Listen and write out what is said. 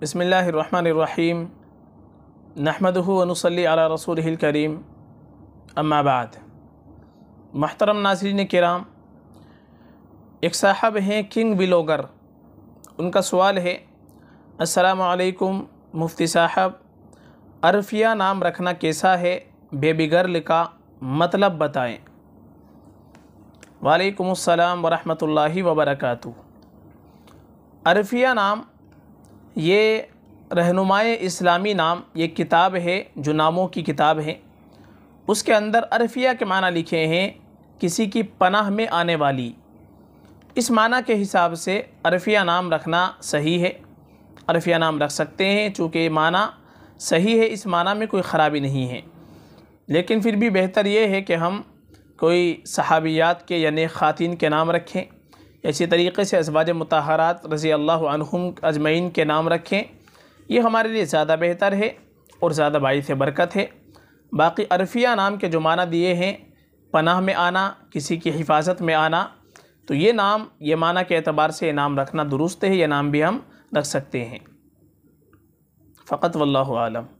بسم اللہ الرحمن الرحیم نحمد و صلی علیہ رسول کریم اما بعد محترم ناظرین کرام ایک صاحب ہیں کنگ بلوگر ان کا سوال ہے السلام علیکم مفتی صاحب عرفیہ نام رکھنا کیسا ہے بیبی گرل کا مطلب بتائیں وعلیکم السلام ورحمۃ اللہ وبرکاتہ عرفیہ نام یہ رہنمائے اسلامی نام یہ کتاب ہے جو ناموں کی کتاب ہے اس کے اندر عرفیہ کے معنی لکھے ہیں کسی کی پناہ میں آنے والی اس معنی کے حساب سے عرفیہ نام رکھنا صحیح ہے عرفیہ نام رکھ سکتے ہیں چونکہ یہ معنی صحیح ہے اس معنی میں کوئی خرابی نہیں ہے لیکن پھر بھی بہتر یہ ہے کہ ہم کوئی صحابیات کے یعنی خاتین خواتین کے نام رکھیں اسی طریقے سے ازواج متحرات رضی اللہ عنہم اجمعین کے نام رکھیں یہ ہمارے لیے زیادہ بہتر ہے اور زیادہ باعث برکت ہے باقی عرفیہ نام کے جو معنی دیے ہیں پناہ میں آنا کسی کی حفاظت میں آنا تو یہ نام یہ معنی کے اعتبار سے یہ نام رکھنا درست ہے یہ نام بھی ہم رکھ سکتے ہیں فقط واللہ عالم